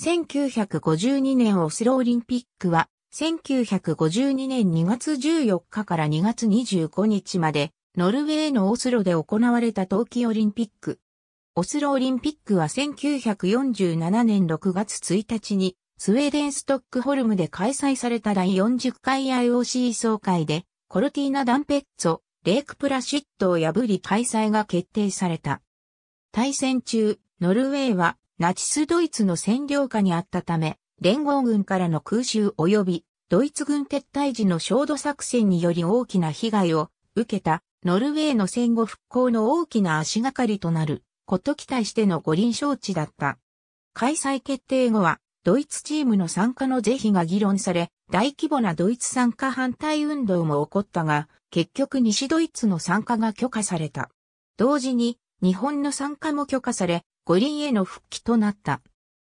1952年オスロオリンピックは、1952年2月14日から2月25日まで、ノルウェーのオスロで行われた冬季オリンピック。オスロオリンピックは1947年6月1日に、スウェーデンストックホルムで開催された第40回 IOC 総会で、コルティーナ・ダンペッツォ、レイク・プラシットを破り開催が決定された。対戦中、ノルウェーはナチスドイツの占領下にあったため、連合軍からの空襲及びドイツ軍撤退時の焦土作戦により大きな被害を受けたノルウェーの戦後復興の大きな足がかりとなること期待しての五輪招致だった。開催決定後はドイツチームの参加の是非が議論され、大規模なドイツ参加反対運動も起こったが、結局西ドイツの参加が許可された。同時に日本の参加も許可され、五輪への復帰となった。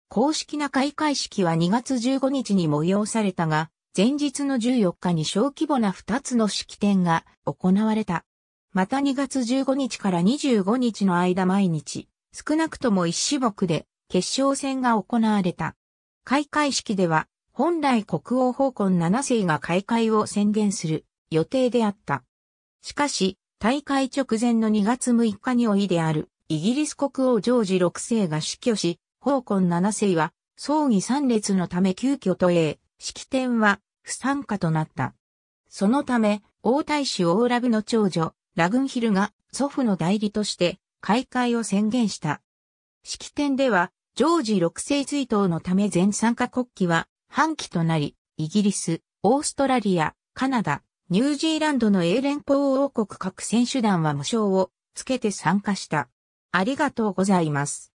公式な開会式は2月15日に催されたが、前日の14日に小規模な2つの式典が行われた。また2月15日から25日の間毎日、少なくとも1種目で決勝戦が行われた。開会式では、本来国王方根7世が開会を宣言する予定であった。しかし、大会直前の2月6日においであるイギリス国王ジョージ6世が死去し、コン7世は葬儀参列のため急遽都営、式典は不参加となった。そのため、王太子オーラブの長女、ラグンヒルが祖父の代理として開会を宣言した。式典では、ジョージ6世追悼のため全参加国旗は半旗となり、イギリス、オーストラリア、カナダ、ニュージーランドの英連邦王国各選手団は無償をつけて参加した。ありがとうございます。